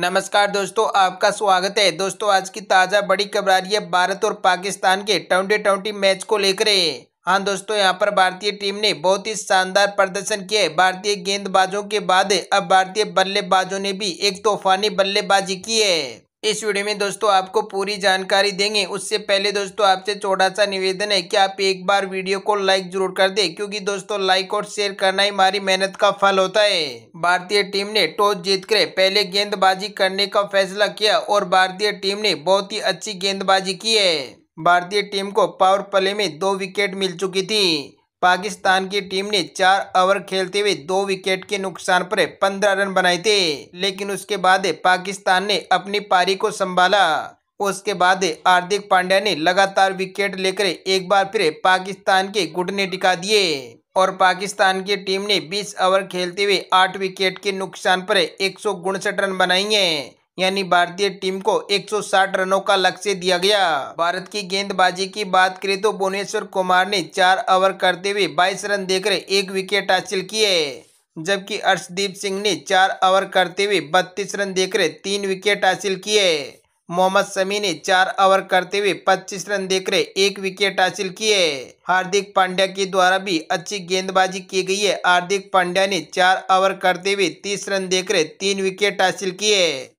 नमस्कार दोस्तों आपका स्वागत है दोस्तों आज की ताज़ा बड़ी खबर आ रही है भारत और पाकिस्तान के ट्वेंटी ट्वेंटी मैच को लेकर हाँ दोस्तों यहाँ पर भारतीय टीम ने बहुत ही शानदार प्रदर्शन किया है भारतीय गेंदबाजों के बाद अब भारतीय बल्लेबाजों ने भी एक तूफानी बल्लेबाजी की है इस वीडियो में दोस्तों आपको पूरी जानकारी देंगे उससे पहले दोस्तों आपसे छोटा सा निवेदन है कि आप एक बार वीडियो को लाइक जरूर कर दें क्योंकि दोस्तों लाइक और शेयर करना ही हमारी मेहनत का फल होता है भारतीय टीम ने टॉस जीतकर पहले गेंदबाजी करने का फैसला किया और भारतीय टीम ने बहुत ही अच्छी गेंदबाजी की है भारतीय टीम को पावर प्ले में दो विकेट मिल चुकी थी पाकिस्तान की टीम ने चार ओवर खेलते हुए दो विकेट के नुकसान पर पंद्रह रन बनाए थे लेकिन उसके बाद पाकिस्तान ने अपनी पारी को संभाला उसके बाद हार्दिक पांड्या ने लगातार विकेट लेकर एक बार फिर पाकिस्तान के घुटने टिका दिए और पाकिस्तान की टीम ने 20 ओवर खेलते हुए आठ विकेट के नुकसान पर एक रन बनाई है यानी भारतीय टीम को 160 रनों का लक्ष्य दिया गया भारत की गेंदबाजी की बात करें तो भुवनेश्वर कुमार ने चार ओवर करते हुए 22 रन देकर एक विकेट हासिल किए जबकि अर्शदीप सिंह ने चार ओवर करते हुए बत्तीस रन देकर तीन विकेट हासिल किए मोहम्मद शमी ने चार ओवर करते हुए 25 रन देकर एक विकेट हासिल किए हार्दिक पांड्या के द्वारा भी अच्छी गेंदबाजी की गई है हार्दिक पांड्या ने चार ओवर करते हुए 30 रन देकर तीन विकेट हासिल किए